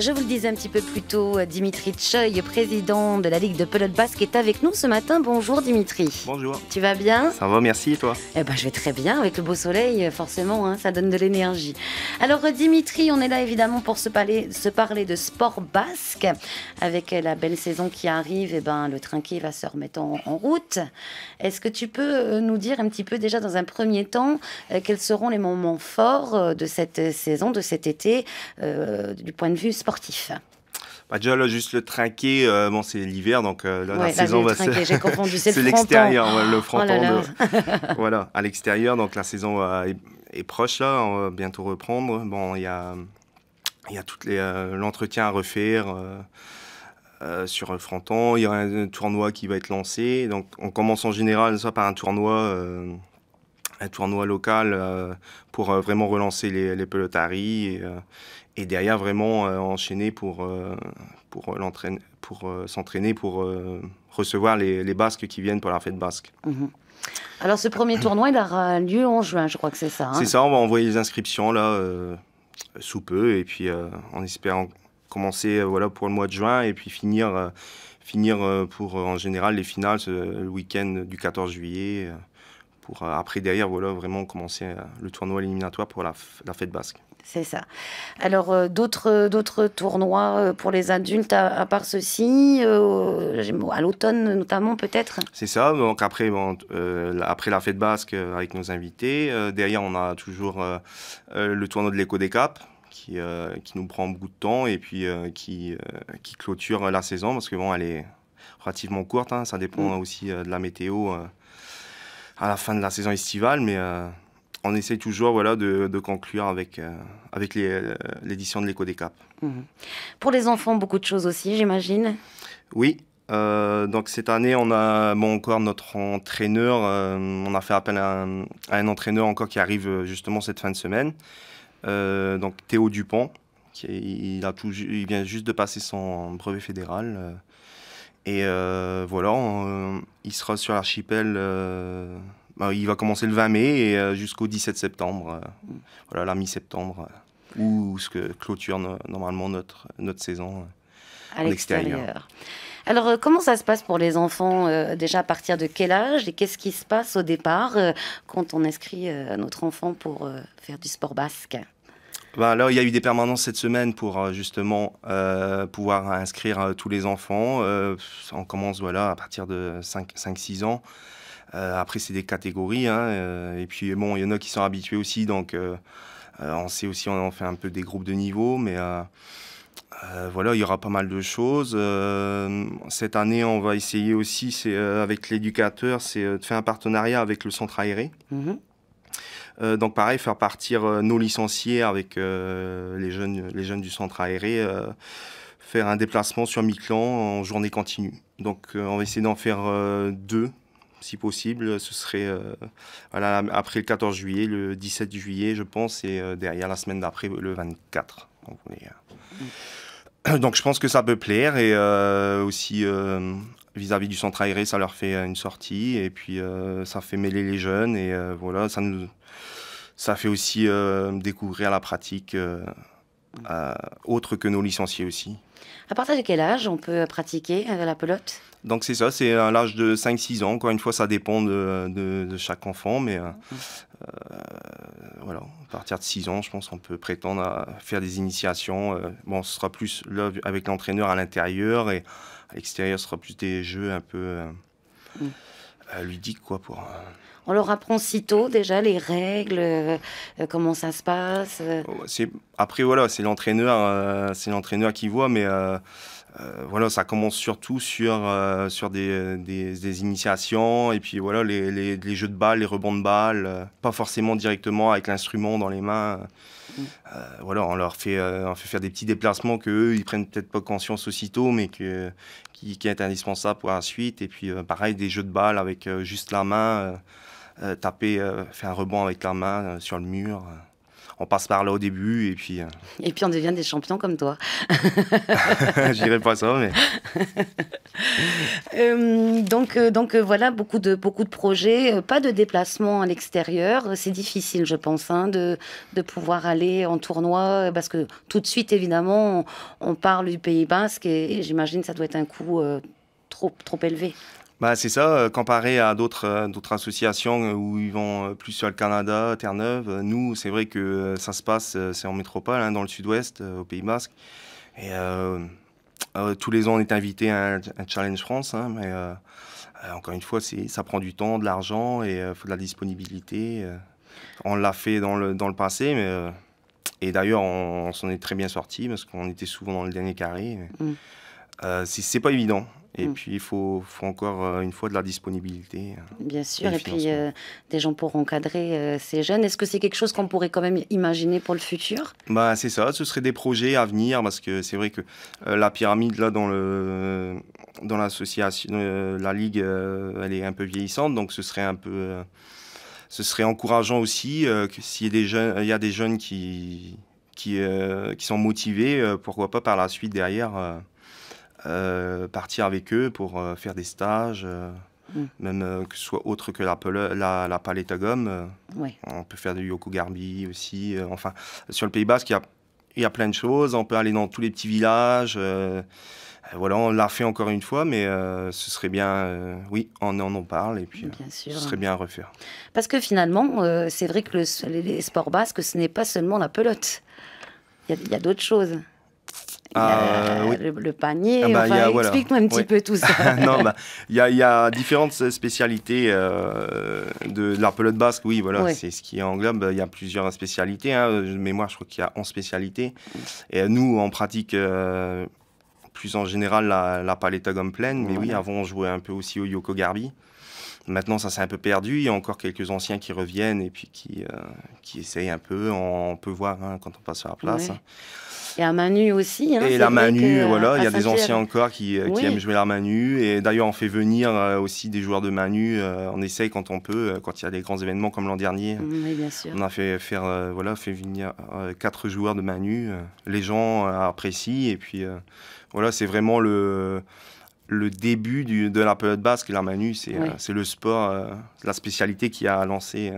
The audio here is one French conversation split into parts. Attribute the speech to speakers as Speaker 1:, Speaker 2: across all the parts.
Speaker 1: Je vous le disais un petit peu plus tôt, Dimitri Tcheuil, président de la Ligue de pelote basque, est avec nous ce matin. Bonjour Dimitri. Bonjour. Tu vas bien
Speaker 2: Ça va, merci et toi
Speaker 1: Eh ben, je vais très bien avec le beau soleil, forcément, hein, ça donne de l'énergie. Alors Dimitri, on est là évidemment pour se parler, se parler de sport basque. Avec la belle saison qui arrive, eh ben, le trinquet va se remettre en, route. Est-ce que tu peux euh, nous dire un petit peu déjà dans un premier temps euh, quels seront les moments forts euh, de cette saison, de cet été, du point de vue sportif sportif
Speaker 2: bah déjà, juste le trinquet, euh, bon, c'est l'hiver, donc euh, la saison va se. c'est l'extérieur, le, fronton. Oh voilà, à l'extérieur, donc la saison euh, est, proche, là, on va bientôt reprendre. Bon, il y a, y a les l'entretien à refaire. sur le fronton, il y a un tournoi qui va être lancé. Donc, on commence en général soit par un tournoi, un tournoi local pour vraiment relancer les, les pelotaries. Et, et derrière vraiment euh, enchaîner pour, euh, pour, pour euh, s'entraîner, pour recevoir les, Basques qui viennent pour la fête basque. Mhm.
Speaker 1: Alors ce premier tournoi, il aura lieu en juin, je crois que c'est ça. Hein. c'est ça,
Speaker 2: on va envoyer les inscriptions là sous peu et puis on en espérant commencer voilà pour le mois de juin et puis finir finir pour en général les finales le week-end du 14 juillet. pour après derrière voilà vraiment commencer le tournoi éliminatoire pour la fête basque
Speaker 1: c'est ça. Alors, euh, d'autres, euh, d'autres tournois euh, pour les adultes, à, part ceci, euh, à l'automne notamment peut-être
Speaker 2: C'est ça, donc après, après la fête basque avec nos invités, derrière on a toujours le tournoi de l'écho des capes Qui, qui nous prend beaucoup de temps et puis qui, qui clôture la saison parce que bon, elle est relativement courte, hein, ça dépend mm. aussi de la météo à la fin de la saison estivale, mais on essaye toujours voilà, de, conclure avec, euh, euh, l'édition de l'écho des
Speaker 1: mhm. Pour les enfants, beaucoup de choses aussi, j'imagine
Speaker 2: Oui. Euh, donc cette année, on a bon, encore notre entraîneur. on a fait appel à un, entraîneur encore qui arrive justement cette fin de semaine. donc Théo Dupont, qui il, vient juste de passer son brevet fédéral. et voilà, il sera sur l'archipel bah, il va commencer le 20 mai et euh, jusqu'au 17 septembre. Euh, voilà, la mi-septembre, euh, où, ce que clôture normalement notre, notre saison à l'extérieur.
Speaker 1: Alors, comment ça se passe pour les enfants déjà à partir de quel âge et qu'est-ce qui se passe au départ quand on inscrit notre enfant pour faire du sport basque
Speaker 2: bah, il y a eu des permanences cette semaine pour justement pouvoir inscrire tous les enfants. on commence voilà à partir de 5-6 ans. Euh, après, c'est des catégories. Hein, euh, et puis, bon, il y en a qui sont habitués aussi. Donc, euh, on sait aussi, on fait un peu des groupes de niveau. Mais voilà, il y aura pas mal de choses. cette année, on va essayer aussi, c'est avec l'éducateur, c'est de faire un partenariat avec le centre aéré.
Speaker 1: Mm-hmm.
Speaker 2: donc pareil, faire partir nos licenciés avec les, jeunes, les jeunes du centre aéré, faire un déplacement sur Miquelon en journée continue. Donc on va essayer d'en faire deux si possible, ce serait euh, voilà, après le 14 juillet, le 17 juillet, je pense, et euh, derrière la semaine d'après, le 24. Euh, donc, je pense que ça peut plaire, et aussi vis-à-vis du centre aéré, ça leur fait une sortie, et puis ça fait mêler les jeunes, et voilà, ça, nous, ça fait aussi découvrir la pratique. Euh, autre que nos licenciés aussi.
Speaker 1: À partir de quel âge on peut pratiquer euh, la pelote
Speaker 2: Donc c'est ça, c'est à l'âge de 5-6 ans. Encore une fois, ça dépend de, chaque enfant, mais euh, voilà, à partir de 6 ans, je pense qu'on peut prétendre à faire des initiations. Bon, ce sera plus avec l'entraîneur à l'intérieur et à l'extérieur, ce sera plus des jeux un peu mm. ludiques, quoi, pour...
Speaker 1: On leur apprend sitôt déjà les règles, euh, euh, comment ça se passe. Euh.
Speaker 2: Oh, après voilà, c'est l'entraîneur, c'est l'entraîneur qui voit, mais voilà, ça commence surtout sur, sur des, initiations et puis voilà, les, jeux de balles, les rebonds de balles, pas forcément directement avec l'instrument dans les mains. Mm. voilà, on leur fait, on fait, faire des petits déplacements qu'eux, ils prennent peut-être pas conscience aussitôt, mais que, qui, est indispensable pour la suite. Et puis, pareil, des jeux de balles avec juste la main. Euh, taper, euh, faire un rebond avec la main euh, sur le mur on passe par là au début et puis.
Speaker 1: Et puis on devient des champions comme toi. Je dirais pas ça, mais. donc, donc voilà, beaucoup de, beaucoup de projets, pas de déplacement à l'extérieur. C'est difficile, je pense, hein, de, de, pouvoir aller en tournoi parce que tout de suite, évidemment, on, parle du Pays Basque et, j'imagine que ça doit être un coût trop, trop élevé.
Speaker 2: Bah, c'est ça, euh, comparé à d'autres euh, associations euh, où ils vont plus sur le Canada, Terre-Neuve, nous, c'est vrai que ça se passe, c'est en métropole, hein, dans le sud-ouest, au Pays Basque. Et tous les ans, on est invité à un, Challenge France, hein, mais encore une fois, ça prend du temps, de l'argent et il faut de la disponibilité. on l'a fait dans le, dans le passé, mais, et d'ailleurs, on, s'en est très bien sorti parce qu'on était souvent dans le dernier carré. Mm. c'est pas évident. Et mm. puis, il faut, encore euh, une fois de la disponibilité. Hein, Bien
Speaker 1: sûr, et, puis euh, des gens pour encadrer euh, ces jeunes. Est-ce que c'est quelque chose qu'on pourrait quand même imaginer pour le futur
Speaker 2: bah, C'est ça, ce seraient des projets à venir, parce que c'est vrai que la pyramide, là, dans le dans l'association, la ligue, elle est un peu vieillissante, donc ce serait un peu, ce serait encourageant aussi s'il y, a des jeunes, il des jeunes qui qui, qui sont motivés, pourquoi pas par la suite derrière euh, partir avec eux pour euh, faire des stages. Euh, mm. Même que ce soit autre que la, la, palette à gomme, on peut faire du Yoko Garbi aussi. enfin, sur le Pays Basque, il y a y a plein de choses. On peut aller dans tous les petits villages. voilà, on l'a fait encore une fois, mais ce serait bien, oui, on en parle et puis ce serait bien à refaire.
Speaker 1: Parce que finalement, c'est vrai que les sports basques, ce n'est pas seulement la pelote. Il y a d'autres choses.
Speaker 2: Ah, euh,
Speaker 1: le, panier, ah, bah, explique-moi un petit peu tout ça.
Speaker 2: Bah, il y, a, y, a différentes spécialités euh, de, la pelote basque, oui, voilà, c'est ce qui englobe. Il y a plusieurs spécialités, hein, mais moi mémoire, je crois qu'il y a 11 spécialités. Et nous, en pratique euh, plus en général la, palette à gomme pleine, mais oui, avant, on jouait un peu aussi au Yoko Garbi. Maintenant, ça s'est un peu perdu. Il y a encore quelques anciens qui reviennent et puis qui, qui essayent un peu. On, peut voir hein, quand on passe sur la place.
Speaker 1: Et y Manu aussi. Hein, et la Manu, euh, voilà, il y a des anciens encore
Speaker 2: qui, euh, aiment jouer la Manu. Et d'ailleurs, on fait venir euh, aussi des joueurs de Manu. on essaye quand on peut, quand il y a des grands événements comme l'an dernier. Mm, oui, bien sûr. On a fait faire, voilà, fait venir quatre joueurs de Manu. les gens apprécient. Et puis, voilà, c'est vraiment le le début de la période basque, la Manu, c'est le sport, la spécialité qui a lancé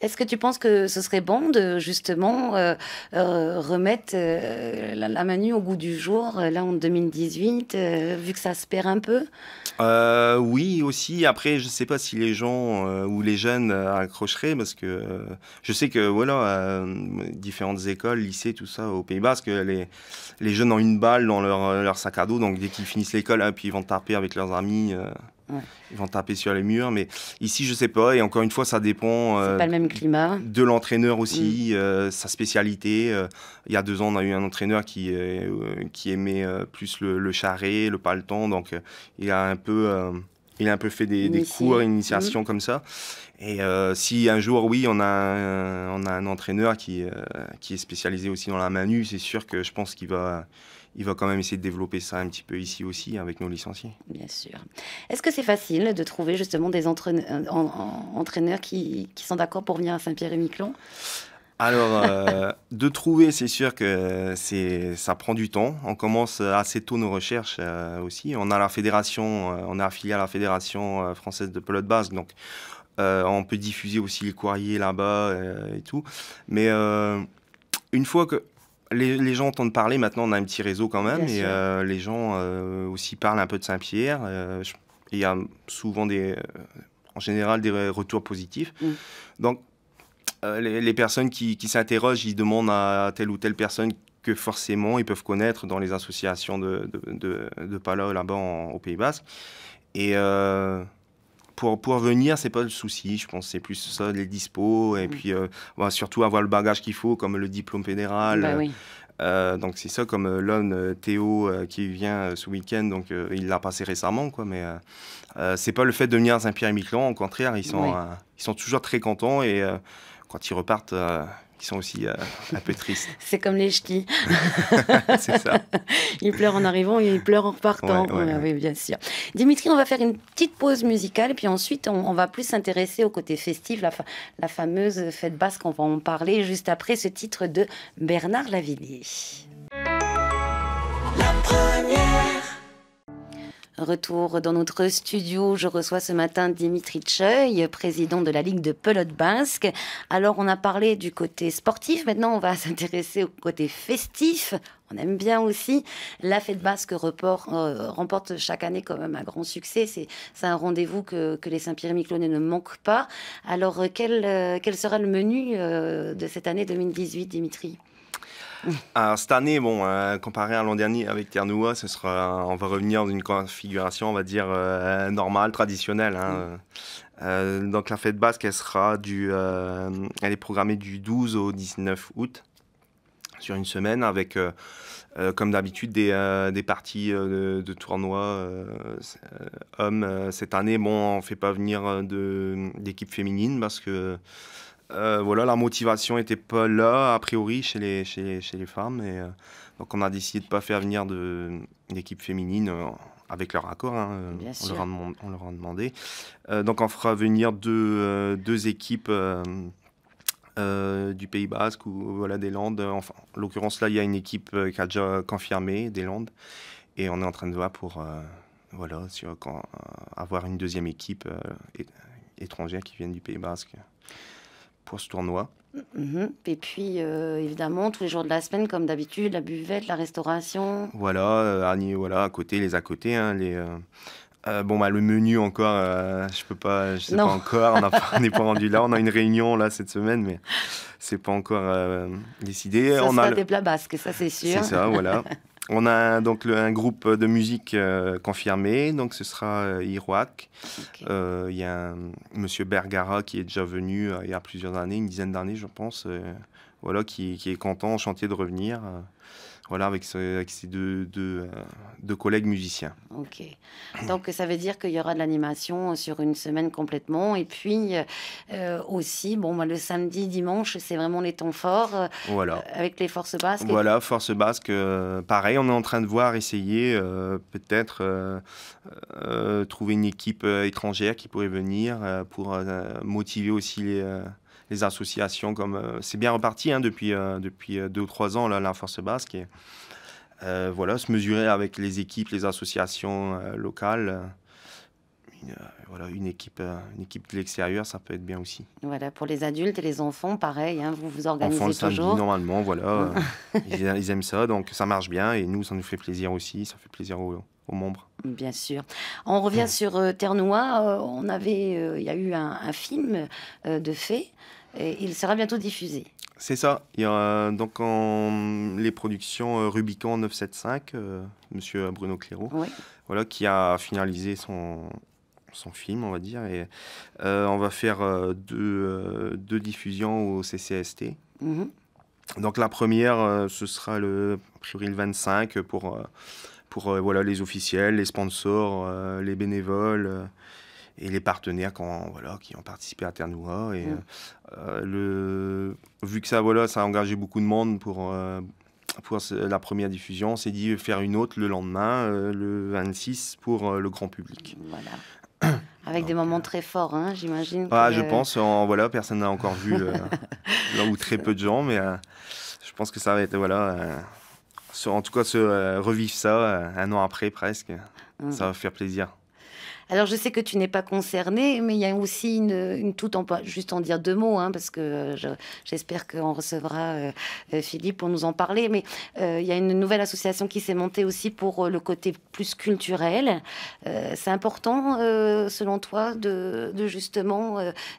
Speaker 1: est-ce que tu penses que ce serait bon de justement euh, euh, remettre euh, la, Manu au goût du jour, là en 2018, vu que ça se perd un peu
Speaker 2: Oui, aussi. Après, je ne sais pas si les gens ou les jeunes accrocheraient, parce que je sais que voilà, différentes écoles, lycées, tout ça au Pays Basque, les, les jeunes ont une balle dans leur, leur sac à dos, donc dès qu'ils finissent l'école, puis ils vont taper avec leurs amis. Ils vont taper sur les murs. Mais ici, je sais pas. Et encore une fois, ça dépend. Euh, le
Speaker 1: même climat.
Speaker 2: De l'entraîneur aussi, mm. euh, sa spécialité. Euh. il y a deux ans, on a eu un entraîneur qui, aimait plus le, charret, le paleton. Donc, il a un peu. il a un peu fait des, des cours, mm. initiation comme ça. Et si un jour, oui, on a un, entraîneur qui, qui est spécialisé aussi dans la manu, c'est sûr que je pense qu'il va, il va quand même essayer de développer ça un petit peu ici aussi avec nos licenciés. Bien sûr.
Speaker 1: Est-ce que c'est facile de trouver justement des euh, entraîneurs qui, sont d'accord pour venir à Saint-Pierre-et-Miquelon
Speaker 2: alors, euh, de trouver, c'est sûr que c'est, ça prend du temps. On commence assez tôt nos recherches euh, aussi. On a la fédération, on est affilié à la fédération française de pelote basque, donc on peut diffuser aussi les courriers là-bas et tout. Mais une fois que les, gens entendent parler, maintenant on a un petit réseau quand même, et euh, les gens euh, aussi parlent un peu de Saint-Pierre. Euh, il y a souvent des, en général des retours positifs. Mm. Donc les, personnes qui, s'interrogent, ils demandent à telle ou telle personne que forcément ils peuvent connaître dans les associations de, de, de, Palo là-bas au Pays Basque. Et pour, pour venir, c'est pas le souci. Je pense c'est plus ça, les dispos, et mm. puis euh, surtout avoir le bagage qu'il faut, comme le diplôme fédéral. Bah euh, euh, donc c'est ça, comme euh, l'homme Théo qui vient ce week-end, donc il l'a passé récemment, quoi. Mais c'est pas le fait de venir à Saint-Pierre-et-Miquelon. Au contraire, ils sont ils sont toujours très contents quand ils repartent, euh, ils sont aussi euh, un peu tristes.
Speaker 1: C'est comme les ch'tis. c'est ça. Ils pleurent en arrivant et ils pleurent en repartant. oui, bien sûr. Dimitri, on va faire une petite pause musicale, puis ensuite, on, va plus s'intéresser au côté festif, la, la fameuse fête basque, on va en parler juste après ce titre de Bernard Lavillier. Retour dans notre studio, je reçois ce matin Dimitri Tcheuil, président de la Ligue de pelote basque. Alors on a parlé du côté sportif, maintenant on va s'intéresser au côté festif. On aime bien aussi. La fête basque euh, remporte chaque année quand même un grand succès. C'est un rendez-vous que, les Saint-Pierre-Miquelonais ne manquent pas. Alors quel, euh, sera le menu euh, de cette année 2018, Dimitri
Speaker 2: euh, cette année, bon, euh, comparé à l'an dernier avec Ternoua, ce sera, on va revenir dans une configuration, on va dire, euh, normale, traditionnelle. Hein. Mm. donc la fête basque, elle sera du, elle est programmée du 12 au 19 août sur une semaine avec, comme d'habitude, des, parties de, tournois hommes. cette année, bon, on ne fait pas venir d'équipe féminine parce que euh, voilà, la motivation n'était pas là, a priori, chez les, chez femmes. Et, euh, donc on a décidé de ne pas faire venir d'équipe féminine euh, avec leur accord. Hein, on, leur a, demandé. donc on fera venir deux, deux équipes. du Pays Basque ou voilà des Landes. Enfin, l'occurrence là, il y a une équipe qui a déjà confirmé des Landes et on est en train de voir pour voilà quand, avoir une deuxième équipe étrangère qui vienne du Pays Basque pour ce tournoi.
Speaker 1: Mm-hmm. Et puis, euh, évidemment, tous les jours de la semaine, comme d'habitude, la buvette, la restauration.
Speaker 2: Voilà, euh, voilà, à côté, les à côté, hein, les. Euh, bon, bah, le menu encore, je peux pas, sais pas encore, on n'est pas rendu là. On a une réunion là cette semaine, mais c'est pas encore décidé. Ça on a des
Speaker 1: plats basques, ça c'est sûr. C'est ça, voilà.
Speaker 2: On a donc un groupe de musique euh, confirmé, donc ce sera euh, euh, Il y a un, Monsieur Bergara qui est déjà venu euh, il y a plusieurs années, une dizaine d'années je pense, voilà, qui, qui, est content, enchanté de revenir voilà, avec, ce, ces deux, euh, deux, collègues musiciens.
Speaker 1: Ok. Donc ça veut dire qu'il y aura de l'animation sur une semaine complètement. Et puis euh, aussi, bon, le samedi, dimanche, c'est vraiment les temps forts. Ou euh, voilà. avec les forces basques. Voilà,
Speaker 2: forces basques. pareil, on est en train de voir, essayer peut-être trouver une équipe étrangère qui pourrait venir pour motiver aussi les les associations. comme euh, C'est bien reparti hein, depuis, euh, depuis euh, deux ou trois ans, là, la force basque. Et, voilà, se mesurer avec les équipes, les associations locales. Une, voilà, une, équipe, une équipe de l'extérieur, ça peut être bien aussi.
Speaker 1: Voilà, pour les adultes et les enfants, pareil, hein, vous vous organisez enfants, toujours. Samedi,
Speaker 2: normalement, voilà, ils, aiment ça, donc ça marche bien et nous, ça nous fait plaisir aussi, ça fait plaisir aux, membres.
Speaker 1: Bien sûr. On revient sur Ternois on avait, il y a eu un, un film de fées et il sera bientôt diffusé.
Speaker 2: C'est ça. Il y aura euh, donc en, les productions euh, Rubicon 975, M. Euh, monsieur Bruno Cléraud, voilà, qui a finalisé son, son film, on va dire. Et on va faire deux, deux, diffusions au CCST. Mhm. Donc la première, ce sera le 25 pour, pour voilà, les officiels, les sponsors, les bénévoles et les partenaires voilà, qui ont participé à Ternoua. Et, mm. euh, le, vu que ça, voilà, ça a engagé beaucoup de monde pour, euh, pour la première diffusion, on s'est dit faire une autre le lendemain, euh, le 26, pour le grand public.
Speaker 1: Avec des moments très forts, hein, j'imagine. Ah, Je pense,
Speaker 2: en, voilà, personne n'a encore vu, ou très peu de gens, mais je pense que ça va être, voilà, en tout cas, se, revivre ça un an après presque. Mm. Ça va faire plaisir.
Speaker 1: Alors, je sais que tu n'es pas concerné mais il y a aussi une, une toute juste en dire deux mots, hein, parce que euh, j'espère qu'on recevra euh, euh, Philippe pour nous en parler. Mais il y a une nouvelle association qui s'est montée aussi pour le côté plus culturel. c'est important, selon toi, de, de justement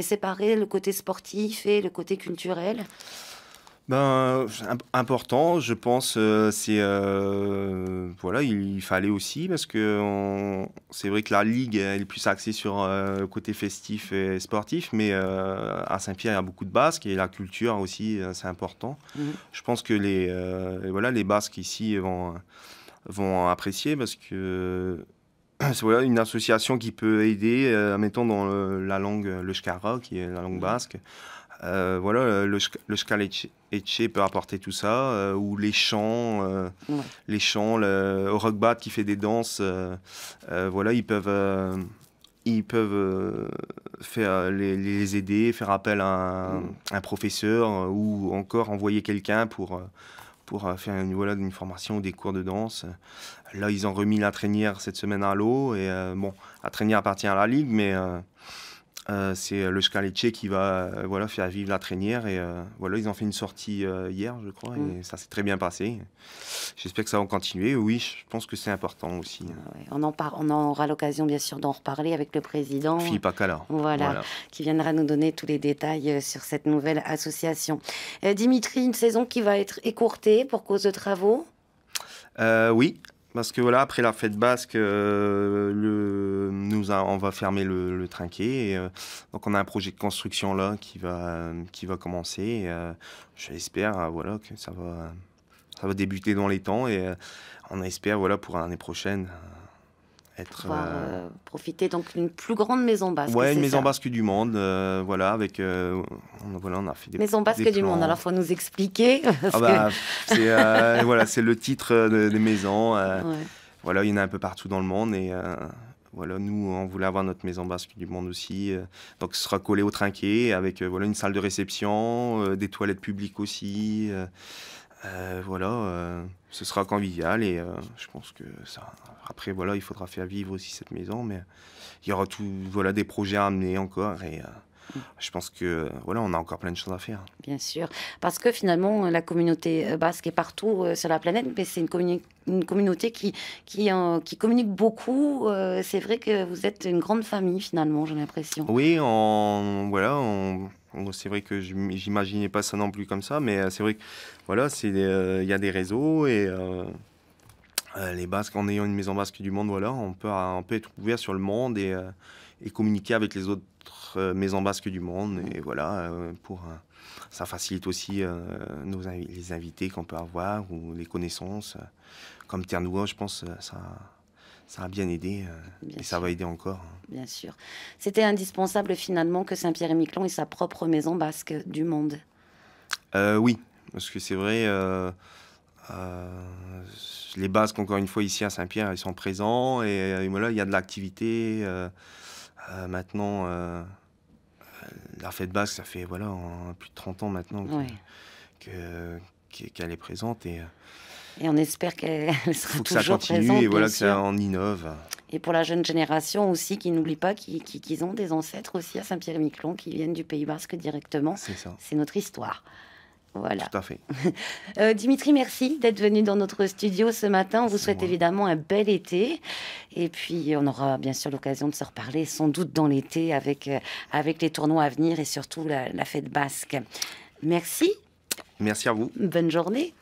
Speaker 1: séparer le côté sportif et le côté culturel
Speaker 2: ben, euh, important, je pense. Euh, c'est euh, voilà, il, fallait aussi parce que c'est vrai que la ligue elle est plus axée sur le côté festif et sportif, mais à Saint-Pierre il y a beaucoup de Basques et la culture aussi c'est important. Mhm. Je pense que les voilà les Basques ici vont vont apprécier parce que c'est voilà, une association qui peut aider, mettons dans la langue le shkara, qui est la langue mhm. basque. Euh, voilà, le, le et peut apporter tout ça, euh, ou les chants, euh, les chants, le Rockbat qui fait des danses, voilà, ils peuvent, ils peuvent faire les, aider, faire appel à un, mm. professeur ou encore envoyer quelqu'un pour pour faire une, formation ou des cours de danse. Là, ils ont remis la Trainière cette semaine à l'eau. Et bon, la appartient à la Ligue, mais euh, c'est le Scalice qui va euh, voilà, faire vivre la traînière. Et euh, voilà, ils ont fait une sortie hier, je crois, et mm. ça s'est très bien passé. J'espère que ça va continuer. Oui, je pense que c'est important aussi. Hein.
Speaker 1: Ah on, en on aura l'occasion, bien sûr, d'en reparler avec le président. Philippe
Speaker 2: Acala. Voilà,
Speaker 1: qui viendra nous donner tous les détails sur cette nouvelle association. Dimitri, une saison qui va être écourtée pour cause de travaux
Speaker 2: Oui, parce que voilà, après la fête basque, euh, le, nous on va fermer le, trinquet. Et, euh, donc on a un projet de construction là qui va, qui va commencer. Euh, j'espère hein, voilà, que ça va, ça va débuter dans les temps et on espère voilà, pour l'année prochaine être pouvoir, euh, euh,
Speaker 1: profiter donc d'une plus grande maison basque. Ouais, une maison basque
Speaker 2: du monde, euh, voilà, avec voilà, on a fait des maison basque du monde. Alors
Speaker 1: faut nous expliquer. Ah bah,
Speaker 2: c'est voilà, c'est le titre des maisons. Voilà, il y en a un peu partout dans le monde et voilà, nous on voulait avoir notre maison basque du monde aussi. donc ce sera collé au trinquet avec voilà une salle de réception, des toilettes publiques aussi. voilà ce sera convivial et euh, je pense que ça. Après, voilà, il faudra faire vivre aussi cette maison, mais il y aura tout, voilà, des projets à amener encore et. Euh, je pense que voilà, on a encore plein de choses à faire.
Speaker 1: Bien sûr, parce que finalement, euh, la communauté euh, basque est partout euh, sur la planète, mais c'est une, communauté qui, qui, qui communique beaucoup. c'est vrai que vous êtes une grande famille finalement, j'ai l'impression.
Speaker 2: Oui, voilà, c'est vrai que j'imaginais pas ça non plus comme ça, mais c'est vrai que voilà, il y a des réseaux et les Basques, en ayant une maison basque du monde, voilà, on peut, on peut être ouvert sur le monde et, et communiquer avec les autres euh, maisons basques du monde. Et voilà, euh, pour, euh, ça facilite aussi nos, les invités qu'on peut avoir ou les connaissances. Comme Ternoua, je pense, ça, ça a bien aidé et ça va aider encore.
Speaker 1: Bien sûr. C'était indispensable finalement que Saint-Pierre-et-Miquelon ait sa propre maison basque du monde.
Speaker 2: oui, parce que c'est vrai, les Basques, encore une fois, ici à Saint-Pierre, ils sont présents et, et voilà, il y a de l'activité. Euh, maintenant, euh, la fête basque, ça fait voilà, plus de 30 ans maintenant qu'elle est présente. Et,
Speaker 1: on espère qu'elle sera faut que ça continue et voilà que
Speaker 2: ça en innove.
Speaker 1: Et pour la jeune génération aussi, qui n'oublie pas qu'ils ont des ancêtres aussi à Saint-Pierre-et-Miquelon, qui viennent du Pays Basque directement. C'est notre histoire.
Speaker 2: Voilà. Tout à fait.
Speaker 1: Euh, Dimitri, merci d'être venu dans notre studio ce matin. On vous souhaite évidemment un bel été. Et puis, on aura bien sûr l'occasion de se reparler, sans doute dans l'été, avec, euh, avec les tournois à venir et surtout la fête basque. Merci. Merci à vous. Bonne journée.